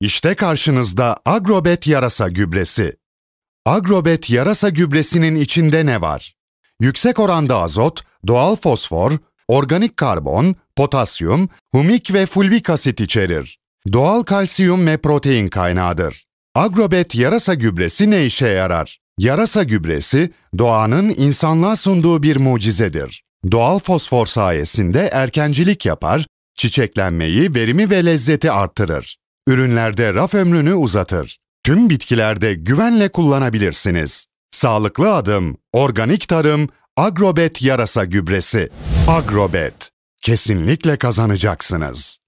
İşte karşınızda Agrobet yarasa gübresi. Agrobet yarasa gübresinin içinde ne var? Yüksek oranda azot, doğal fosfor, organik karbon, potasyum, humik ve fulvik asit içerir. Doğal kalsiyum ve protein kaynağıdır. Agrobet yarasa gübresi ne işe yarar? Yarasa gübresi, doğanın insanlığa sunduğu bir mucizedir. Doğal fosfor sayesinde erkencilik yapar, çiçeklenmeyi, verimi ve lezzeti artırır ürünlerde raf ömrünü uzatır. Tüm bitkilerde güvenle kullanabilirsiniz. Sağlıklı adım, organik tarım, agrobet yarasa gübresi. Agrobet, kesinlikle kazanacaksınız.